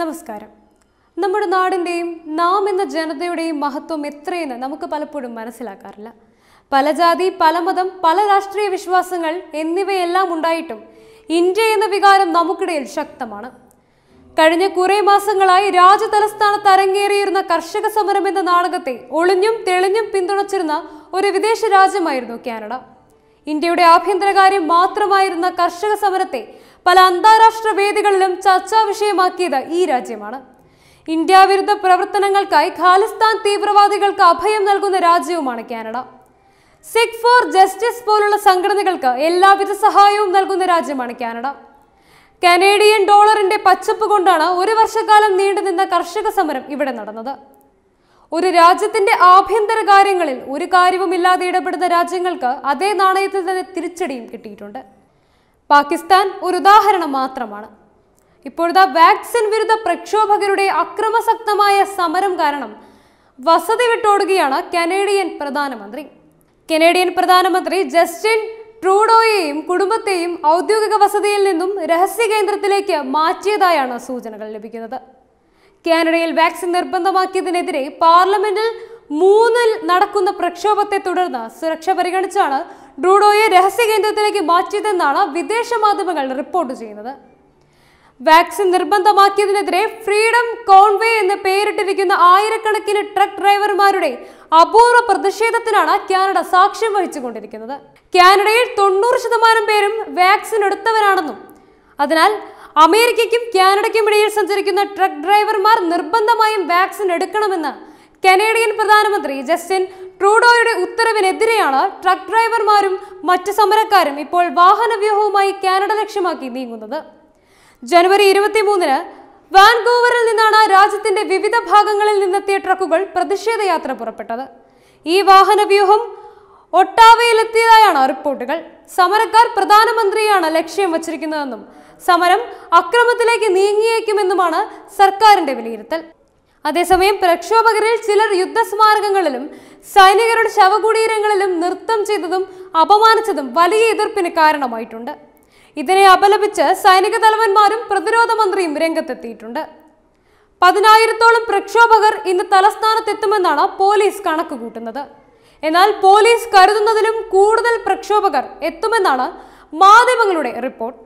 നമസ്കാരം നമ്മുടെ നാടിൻ്റെയും നാം എന്ന ജനതയുടെയും മഹത്വം എത്രയെന്ന് നമുക്ക് പലപ്പോഴും മനസ്സിലാക്കാറില്ല പല ജാതി പല മതം പല രാഷ്ട്രീയ വിശ്വാസങ്ങൾ എന്നിവയെല്ലാം ഉണ്ടായിട്ടും ഇന്ത്യ എന്ന വികാരം നമുക്കിടയിൽ ശക്തമാണ് കഴിഞ്ഞ കുറേ മാസങ്ങളായി രാജ്യതലസ്ഥാനത്ത് അരങ്ങേറിയിരുന്ന കർഷക സമരം എന്ന നാടകത്തെ ഒളിഞ്ഞും തെളിഞ്ഞും പിന്തുണച്ചിരുന്ന ഒരു വിദേശ രാജ്യമായിരുന്നു കാനഡ ഇന്ത്യയുടെ ആഭ്യന്തരകാര്യം മാത്രമായിരുന്ന കർഷക സമരത്തെ പല അന്താരാഷ്ട്ര വേദികളിലും ചർച്ചാ വിഷയമാക്കിയത് ഈ രാജ്യമാണ് ഇന്ത്യ വിരുദ്ധ പ്രവർത്തനങ്ങൾക്കായി ഖാലിസ്ഥാൻ തീവ്രവാദികൾക്ക് അഭയം നൽകുന്ന രാജ്യവുമാണ് കാനഡ സിഖ് ഫോർ ജസ്റ്റിസ് പോലുള്ള സംഘടനകൾക്ക് എല്ലാവിധ സഹായവും നൽകുന്ന രാജ്യമാണ് കാനഡ കനേഡിയൻ ഡോളറിന്റെ പച്ചപ്പ് കൊണ്ടാണ് ഒരു വർഷക്കാലം നീണ്ടുനിന്ന കർഷക സമരം ഇവിടെ നടന്നത് ഒരു രാജ്യത്തിന്റെ ആഭ്യന്തര കാര്യങ്ങളിൽ ഒരു കാര്യവുമില്ലാതെ ഇടപെടുന്ന രാജ്യങ്ങൾക്ക് അതേ നാണയത്തിൽ തന്നെ തിരിച്ചടിയും കിട്ടിയിട്ടുണ്ട് പാകിസ്ഥാൻ ഒരു ഉദാഹരണം മാത്രമാണ് ഇപ്പോഴത്തെ വാക്സിൻ വിരുദ്ധ പ്രക്ഷോഭകരുടെ അക്രമസക്തമായ സമരം കാരണം വസതി വിട്ടോടുകയാണ് കനേഡിയൻ പ്രധാനമന്ത്രി കനേഡിയൻ പ്രധാനമന്ത്രി ജസ്റ്റിൻ ട്രൂഡോയെയും കുടുംബത്തെയും ഔദ്യോഗിക വസതിയിൽ നിന്നും രഹസ്യ കേന്ദ്രത്തിലേക്ക് മാറ്റിയതായാണ് സൂചനകൾ ലഭിക്കുന്നത് കാനഡയിൽ വാക്സിൻ നിർബന്ധമാക്കിയതിനെതിരെ പാർലമെന്റിൽ മൂന്നിൽ നടക്കുന്ന പ്രക്ഷോഭത്തെ തുടർന്ന് സുരക്ഷ പരിഗണിച്ചാണ് ട്രൂഡോയെ രഹസ്യ കേന്ദ്രത്തിലേക്ക് മാറ്റിയതെന്നാണ് വിദേശ മാധ്യമങ്ങൾ റിപ്പോർട്ട് ചെയ്യുന്നത് വാക്സിൻ നിർബന്ധമാക്കിയതിനെതിരെ ഫ്രീഡം കോൺവേ എന്ന് പേരിട്ടിരിക്കുന്ന ആയിരക്കണക്കിന് ട്രക്ക് ഡ്രൈവർമാരുടെ അപൂർവ പ്രതിഷേധത്തിനാണ് കാനഡ സാക്ഷ്യം വഹിച്ചുകൊണ്ടിരിക്കുന്നത് കാനഡയിൽ തൊണ്ണൂറ് ശതമാനം പേരും വാക്സിൻ എടുത്തവരാണെന്നും അതിനാൽ അമേരിക്കയ്ക്കും കാനഡയ്ക്കും ഇടയിൽ സഞ്ചരിക്കുന്ന ട്രക്ക് ഡ്രൈവർമാർ നിർബന്ധമായും വാക്സിൻ എടുക്കണമെന്ന് കനേഡിയൻ പ്രധാനമന്ത്രി ജസ്റ്റിൻ ട്രൂഡോയുടെ ഉത്തരവിനെതിരെയാണ് ട്രക്ക് ഡ്രൈവർമാരും മറ്റ് സമരക്കാരും ഇപ്പോൾ വ്യൂഹവുമായി കാനഡ ലക്ഷ്യമാക്കി നീങ്ങുന്നത് ജനുവരി ഇരുപത്തിമൂന്നിന് വാൻകൂവറിൽ നിന്നാണ് രാജ്യത്തിന്റെ വിവിധ ഭാഗങ്ങളിൽ നിന്നെത്തിയ ട്രക്കുകൾ പ്രതിഷേധയാത്ര പുറപ്പെട്ടത് ഈ വാഹനവ്യൂഹം ഒട്ടാവയിലെത്തിയതായാണ് റിപ്പോർട്ടുകൾ സമരക്കാർ പ്രധാനമന്ത്രിയാണ് ലക്ഷ്യം വച്ചിരിക്കുന്നതെന്നും സമരം അക്രമത്തിലേക്ക് നീങ്ങിയേക്കുമെന്നുമാണ് സർക്കാരിന്റെ വിലയിരുത്തൽ അതേസമയം പ്രക്ഷോഭകരിൽ ചിലർ യുദ്ധസ്മാരകങ്ങളിലും സൈനികരുടെ ശവകുടീരങ്ങളിലും നൃത്തം ചെയ്തതും അപമാനിച്ചതും വലിയ എതിർപ്പിന് കാരണമായിട്ടുണ്ട് ഇതിനെ അപലപിച്ച് സൈനിക തലവന്മാരും പ്രതിരോധ മന്ത്രിയും രംഗത്തെത്തിയിട്ടുണ്ട് പതിനായിരത്തോളം പ്രക്ഷോഭകർ ഇന്ന് തലസ്ഥാനത്തെത്തുമെന്നാണ് പോലീസ് കണക്കുകൂട്ടുന്നത് എന്നാൽ പോലീസ് കരുതുന്നതിലും കൂടുതൽ പ്രക്ഷോഭകർ എത്തുമെന്നാണ് മാധ്യമങ്ങളുടെ റിപ്പോർട്ട്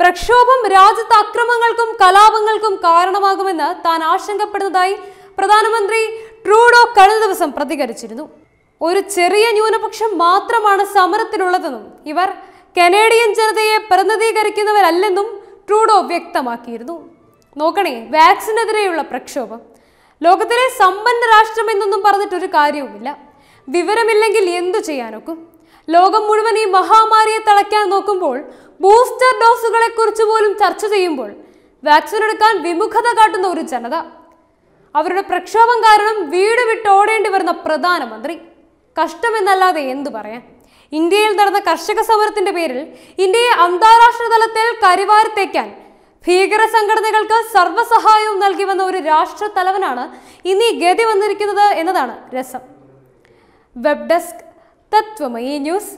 പ്രക്ഷോഭം രാജ്യത്ത് അക്രമങ്ങൾക്കും കലാപങ്ങൾക്കും കാരണമാകുമെന്ന് താൻ ആശങ്കപ്പെടുന്നതായി പ്രധാനമന്ത്രി ട്രൂഡോ കഴിഞ്ഞ ദിവസം പ്രതികരിച്ചിരുന്നു ഒരു ചെറിയ ന്യൂനപക്ഷം മാത്രമാണ് സമരത്തിലുള്ളതെന്നും ഇവർ കനേഡിയൻ ജനതയെ പ്രതിനിധീകരിക്കുന്നവരല്ലെന്നും ട്രൂഡോ വ്യക്തമാക്കിയിരുന്നു നോക്കണേ വാക്സിനെതിരെയുള്ള പ്രക്ഷോഭം ലോകത്തിലെ സമ്പന്ന രാഷ്ട്രം എന്നൊന്നും പറഞ്ഞിട്ടൊരു കാര്യവുമില്ല വിവരമില്ലെങ്കിൽ എന്തു ചെയ്യാനൊക്കും ലോകം മുഴുവൻ ഈ മഹാമാരിയെ തളയ്ക്കാൻ നോക്കുമ്പോൾ ബൂസ്റ്റർ ഡോസുകളെ കുറിച്ച് പോലും ചർച്ച ചെയ്യുമ്പോൾ വാക്സിൻ എടുക്കാൻ വിമുഖത കാട്ടുന്ന ഒരു ജനത അവരുടെ പ്രക്ഷോഭം കാരണം വീട് വിട്ടോടേണ്ടി വരുന്ന പ്രധാനമന്ത്രി കഷ്ടമെന്നല്ലാതെ എന്തു പറയാൻ ഇന്ത്യയിൽ നടന്ന കർഷക സമരത്തിന്റെ പേരിൽ ഇന്ത്യയെ അന്താരാഷ്ട്ര തലത്തിൽ കരിവാരത്തേക്കാൻ ഭീകര സംഘടനകൾക്ക് സർവ്വസഹായവും നൽകി വന്ന ഒരു രാഷ്ട്ര തലവനാണ് ഇനി ഗതി വന്നിരിക്കുന്നത് എന്നതാണ് രസം വെബ് ഡെസ്ക് తత్వమయీ న్యూస్